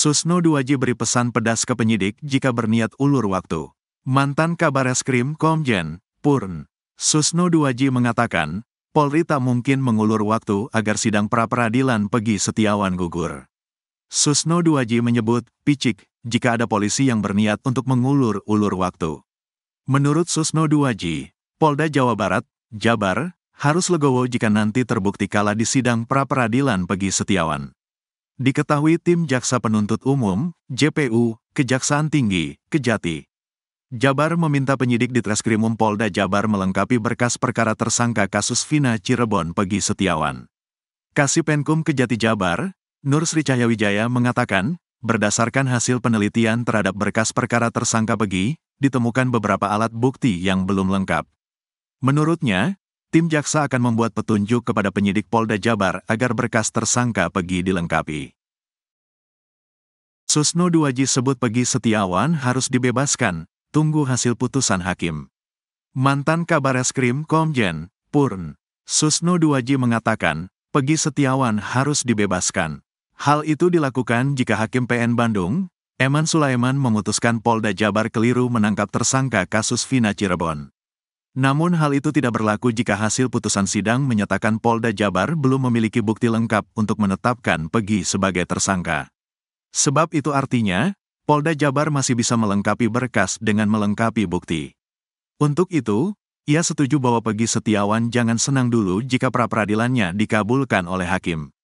Susno Duwaji beri pesan pedas ke penyidik jika berniat ulur waktu. Mantan kabar eskrim Komjen, Purn, Susno Duwaji mengatakan, Polri tak mungkin mengulur waktu agar sidang pra-peradilan Pegi Setiawan gugur. Susno Duwaji menyebut, picik, jika ada polisi yang berniat untuk mengulur-ulur waktu. Menurut Susno Duwaji, Polda Jawa Barat, Jabar, harus legowo jika nanti terbukti kalah di sidang pra-peradilan Pegi Setiawan diketahui tim Jaksa Penuntut Umum, JPU, Kejaksaan Tinggi, Kejati. Jabar meminta penyidik di Treskrimum Polda Jabar melengkapi berkas perkara tersangka kasus Vina Cirebon Pegi Setiawan. Kasih Kasipenkum Kejati Jabar, Nur Sri Cahyawijaya mengatakan, berdasarkan hasil penelitian terhadap berkas perkara tersangka Pegi, ditemukan beberapa alat bukti yang belum lengkap. Menurutnya, tim jaksa akan membuat petunjuk kepada penyidik Polda Jabar agar berkas tersangka Pegi dilengkapi. Susno Duwaji sebut Pegi Setiawan harus dibebaskan, tunggu hasil putusan hakim. Mantan Kabar Eskrim Komjen, Purn, Susno Duwaji mengatakan, Pegi Setiawan harus dibebaskan. Hal itu dilakukan jika Hakim PN Bandung, Eman Sulaiman memutuskan Polda Jabar keliru menangkap tersangka kasus Vina Cirebon. Namun hal itu tidak berlaku jika hasil putusan sidang menyatakan Polda Jabar belum memiliki bukti lengkap untuk menetapkan Pegi sebagai tersangka. Sebab itu artinya, Polda Jabar masih bisa melengkapi berkas dengan melengkapi bukti. Untuk itu, ia setuju bahwa Pegi Setiawan jangan senang dulu jika pra-peradilannya dikabulkan oleh hakim.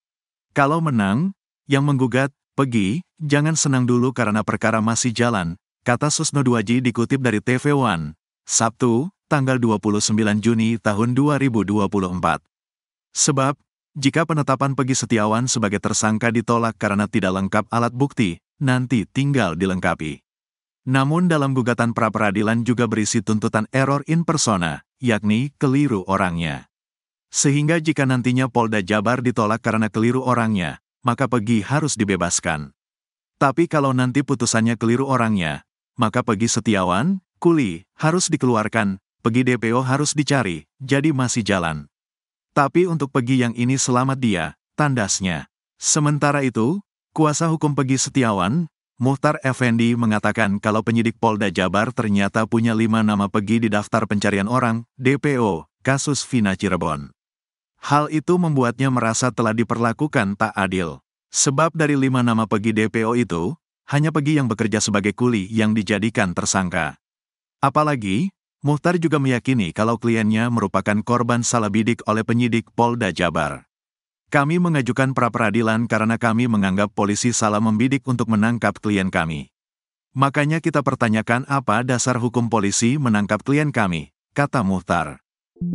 Kalau menang, yang menggugat, Pegi, jangan senang dulu karena perkara masih jalan, kata Susno Duaji dikutip dari TV One, Sabtu, tanggal 29 Juni tahun 2024. Sebab, jika penetapan Pegi Setiawan sebagai tersangka ditolak karena tidak lengkap alat bukti, nanti tinggal dilengkapi. Namun dalam gugatan pra-peradilan juga berisi tuntutan error in persona, yakni keliru orangnya. Sehingga jika nantinya Polda Jabar ditolak karena keliru orangnya, maka Pegi harus dibebaskan. Tapi kalau nanti putusannya keliru orangnya, maka Pegi Setiawan, Kuli, harus dikeluarkan Pegi DPO harus dicari, jadi masih jalan. Tapi untuk Pegi yang ini selamat dia, tandasnya. Sementara itu, kuasa hukum Pegi Setiawan, Muhtar Effendi mengatakan kalau penyidik Polda Jabar ternyata punya lima nama Pegi di daftar pencarian orang, DPO, kasus Vina Cirebon. Hal itu membuatnya merasa telah diperlakukan tak adil. Sebab dari lima nama Pegi DPO itu, hanya Pegi yang bekerja sebagai kuli yang dijadikan tersangka. Apalagi, Muhtar juga meyakini kalau kliennya merupakan korban salah bidik oleh penyidik Polda Jabar. Kami mengajukan pra-peradilan karena kami menganggap polisi salah membidik untuk menangkap klien kami. Makanya kita pertanyakan apa dasar hukum polisi menangkap klien kami, kata Muhtar.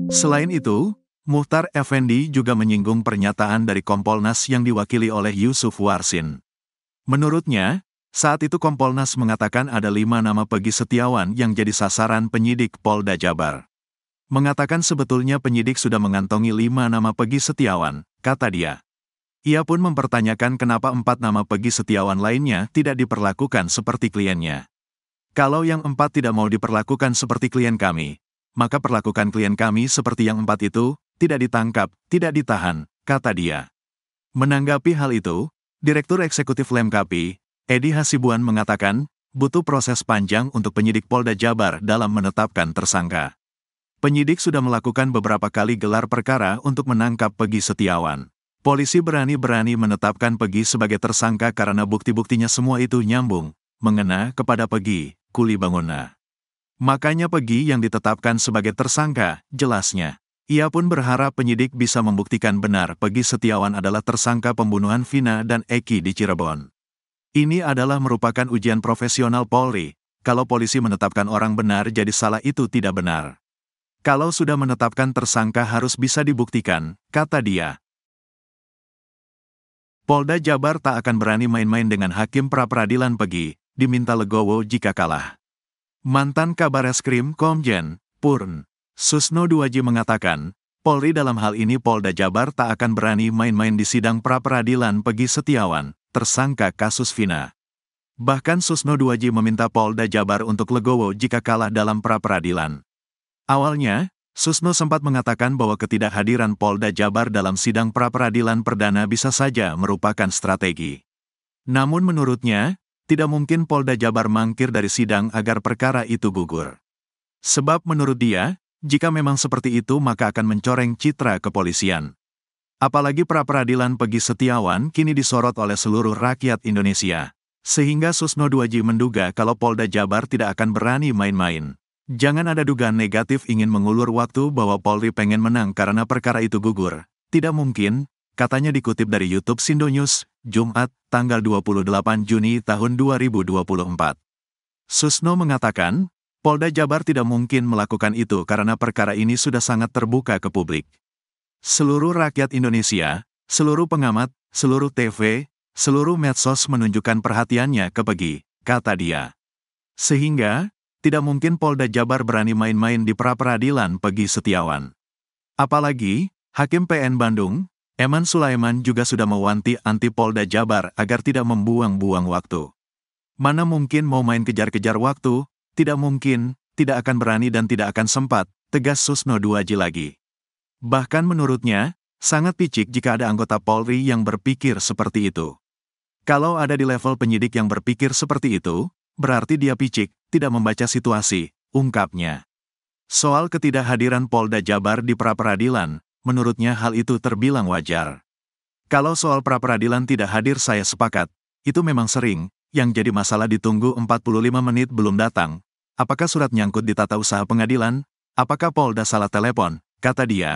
Selain itu, Muhtar Effendi juga menyinggung pernyataan dari Kompolnas yang diwakili oleh Yusuf Warsin. Menurutnya, saat itu Kompolnas mengatakan ada lima nama Pegi Setiawan yang jadi sasaran penyidik Polda Jabar. Mengatakan sebetulnya penyidik sudah mengantongi lima nama Pegi Setiawan, kata dia. Ia pun mempertanyakan kenapa empat nama Pegi Setiawan lainnya tidak diperlakukan seperti kliennya. Kalau yang empat tidak mau diperlakukan seperti klien kami, maka perlakukan klien kami seperti yang empat itu, tidak ditangkap, tidak ditahan, kata dia. Menanggapi hal itu, Direktur Eksekutif Lemkapi, Edi Hasibuan mengatakan, butuh proses panjang untuk penyidik Polda Jabar dalam menetapkan tersangka. Penyidik sudah melakukan beberapa kali gelar perkara untuk menangkap Pegi Setiawan. Polisi berani-berani menetapkan Pegi sebagai tersangka karena bukti-buktinya semua itu nyambung, mengena kepada Pegi, Kuli Banguna. Makanya Pegi yang ditetapkan sebagai tersangka, jelasnya. Ia pun berharap penyidik bisa membuktikan benar Pegi Setiawan adalah tersangka pembunuhan Vina dan Eki di Cirebon. Ini adalah merupakan ujian profesional Polri, kalau polisi menetapkan orang benar jadi salah itu tidak benar. Kalau sudah menetapkan tersangka harus bisa dibuktikan, kata dia. Polda Jabar tak akan berani main-main dengan hakim pra-peradilan pergi, diminta Legowo jika kalah. Mantan kabar es krim Komjen, Purn, Susno Duaji mengatakan, Polri dalam hal ini Polda Jabar tak akan berani main-main di sidang pra-peradilan Pegi Setiawan, tersangka kasus Vina. Bahkan Susno Duaji meminta Polda Jabar untuk legowo jika kalah dalam pra-peradilan. Awalnya, Susno sempat mengatakan bahwa ketidakhadiran Polda Jabar dalam sidang pra-peradilan perdana bisa saja merupakan strategi. Namun menurutnya, tidak mungkin Polda Jabar mangkir dari sidang agar perkara itu gugur. Sebab menurut dia, jika memang seperti itu maka akan mencoreng citra kepolisian. Apalagi pra-peradilan Pegi Setiawan kini disorot oleh seluruh rakyat Indonesia. Sehingga Susno Duaji menduga kalau Polda Jabar tidak akan berani main-main. Jangan ada dugaan negatif ingin mengulur waktu bahwa Polri pengen menang karena perkara itu gugur. Tidak mungkin, katanya dikutip dari YouTube Sindo News, Jumat, tanggal 28 Juni tahun 2024. Susno mengatakan, Polda Jabar tidak mungkin melakukan itu karena perkara ini sudah sangat terbuka ke publik. Seluruh rakyat Indonesia, seluruh pengamat, seluruh TV, seluruh medsos menunjukkan perhatiannya ke Pegi, kata dia. Sehingga, tidak mungkin Polda Jabar berani main-main di pra-peradilan Pegi Setiawan. Apalagi, Hakim PN Bandung, Eman Sulaiman juga sudah mewanti anti Polda Jabar agar tidak membuang-buang waktu. Mana mungkin mau main kejar-kejar waktu, tidak mungkin, tidak akan berani dan tidak akan sempat, tegas Susno Duaji lagi. Bahkan menurutnya, sangat picik jika ada anggota Polri yang berpikir seperti itu. Kalau ada di level penyidik yang berpikir seperti itu, berarti dia picik, tidak membaca situasi, ungkapnya. Soal ketidakhadiran Polda Jabar di pra-peradilan, menurutnya hal itu terbilang wajar. Kalau soal pra-peradilan tidak hadir saya sepakat, itu memang sering, yang jadi masalah ditunggu 45 menit belum datang. Apakah surat nyangkut di tata usaha pengadilan? Apakah Polda salah telepon? kata dia.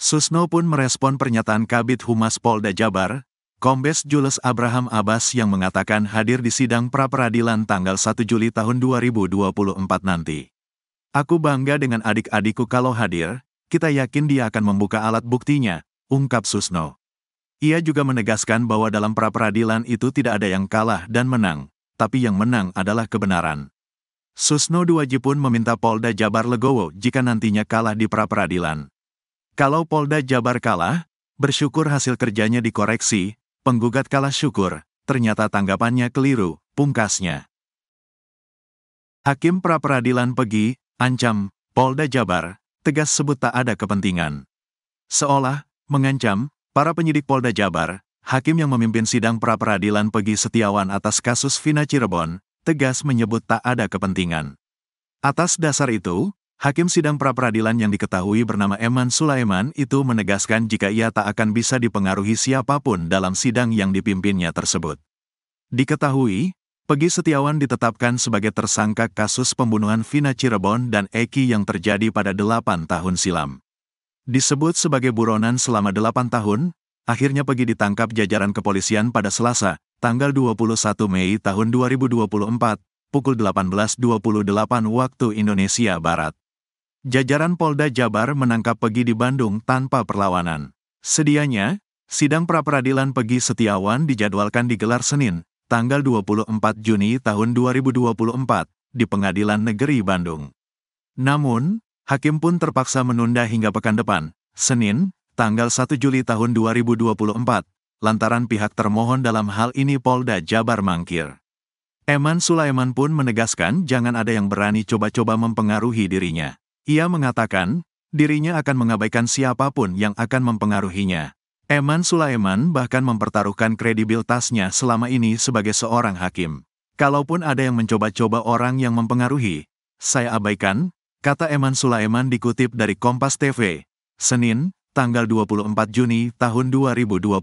Susno pun merespon pernyataan Kabit Humas Polda Jabar, Kombes Jules Abraham Abbas yang mengatakan hadir di sidang pra-peradilan tanggal 1 Juli tahun 2024 nanti. Aku bangga dengan adik-adikku kalau hadir, kita yakin dia akan membuka alat buktinya, ungkap Susno. Ia juga menegaskan bahwa dalam pra-peradilan itu tidak ada yang kalah dan menang, tapi yang menang adalah kebenaran. Susno Duwaji pun meminta Polda Jabar legowo jika nantinya kalah di pra-peradilan. Kalau Polda Jabar kalah, bersyukur hasil kerjanya dikoreksi, penggugat kalah syukur, ternyata tanggapannya keliru, pungkasnya. Hakim pra-peradilan pergi, ancam, Polda Jabar, tegas sebut tak ada kepentingan. Seolah, mengancam, para penyidik Polda Jabar, hakim yang memimpin sidang pra-peradilan pergi Setiawan atas kasus Vina Cirebon, tegas menyebut tak ada kepentingan. Atas dasar itu, Hakim sidang pra-peradilan yang diketahui bernama Eman Sulaiman itu menegaskan jika ia tak akan bisa dipengaruhi siapapun dalam sidang yang dipimpinnya tersebut. Diketahui, Pegi Setiawan ditetapkan sebagai tersangka kasus pembunuhan Vina Cirebon dan Eki yang terjadi pada 8 tahun silam. Disebut sebagai buronan selama 8 tahun, akhirnya Pegi ditangkap jajaran kepolisian pada Selasa, tanggal 21 Mei tahun 2024, pukul 18.28 waktu Indonesia Barat. Jajaran Polda Jabar menangkap Pegi di Bandung tanpa perlawanan. Sedianya, sidang pra peradilan Pegi Setiawan dijadwalkan digelar Senin, tanggal 24 Juni tahun 2024, di Pengadilan Negeri Bandung. Namun, Hakim pun terpaksa menunda hingga pekan depan, Senin, tanggal 1 Juli tahun 2024, lantaran pihak termohon dalam hal ini Polda Jabar mangkir. Eman Sulaiman pun menegaskan jangan ada yang berani coba-coba mempengaruhi dirinya. Ia mengatakan, dirinya akan mengabaikan siapapun yang akan mempengaruhinya. Eman Sulaiman bahkan mempertaruhkan kredibilitasnya selama ini sebagai seorang hakim. Kalaupun ada yang mencoba-coba orang yang mempengaruhi, saya abaikan, kata Eman Sulaiman dikutip dari Kompas TV, Senin, tanggal 24 Juni tahun 2024.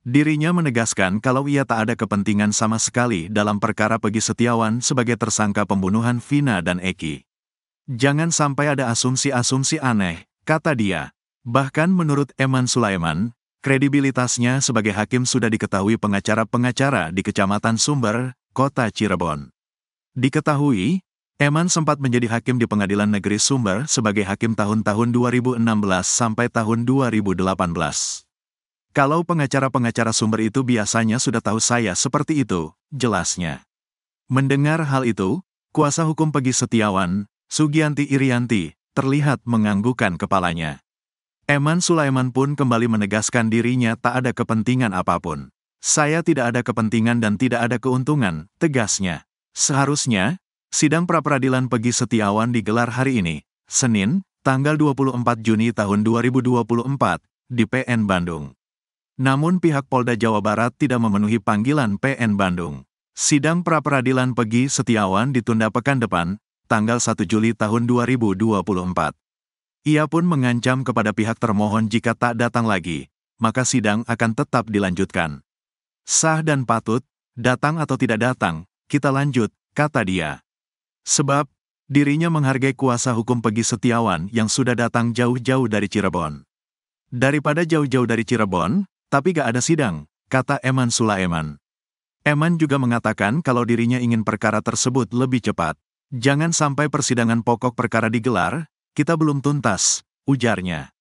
Dirinya menegaskan kalau ia tak ada kepentingan sama sekali dalam perkara Pegi Setiawan sebagai tersangka pembunuhan Vina dan Eki. Jangan sampai ada asumsi-asumsi aneh, kata dia. Bahkan menurut Eman Sulaiman, kredibilitasnya sebagai hakim sudah diketahui pengacara-pengacara di Kecamatan Sumber, Kota Cirebon. Diketahui, Eman sempat menjadi hakim di Pengadilan Negeri Sumber sebagai hakim tahun-tahun 2016 sampai tahun 2018. Kalau pengacara-pengacara sumber itu biasanya sudah tahu saya seperti itu, jelasnya. Mendengar hal itu, kuasa hukum Pegi Setiawan, Sugianti Irianti, terlihat menganggukan kepalanya. Eman Sulaiman pun kembali menegaskan dirinya tak ada kepentingan apapun. Saya tidak ada kepentingan dan tidak ada keuntungan, tegasnya. Seharusnya, Sidang pra peradilan Pegi Setiawan digelar hari ini, Senin, tanggal 24 Juni tahun 2024, di PN Bandung. Namun pihak Polda Jawa Barat tidak memenuhi panggilan PN Bandung. Sidang pra peradilan Pegi Setiawan ditunda pekan depan, tanggal 1 Juli tahun 2024. Ia pun mengancam kepada pihak termohon jika tak datang lagi, maka sidang akan tetap dilanjutkan. Sah dan patut, datang atau tidak datang, kita lanjut, kata dia. Sebab, dirinya menghargai kuasa hukum Pegi Setiawan yang sudah datang jauh-jauh dari Cirebon. Daripada jauh-jauh dari Cirebon, tapi gak ada sidang, kata Eman Sulaiman. Eman juga mengatakan kalau dirinya ingin perkara tersebut lebih cepat. Jangan sampai persidangan pokok perkara digelar, kita belum tuntas, ujarnya.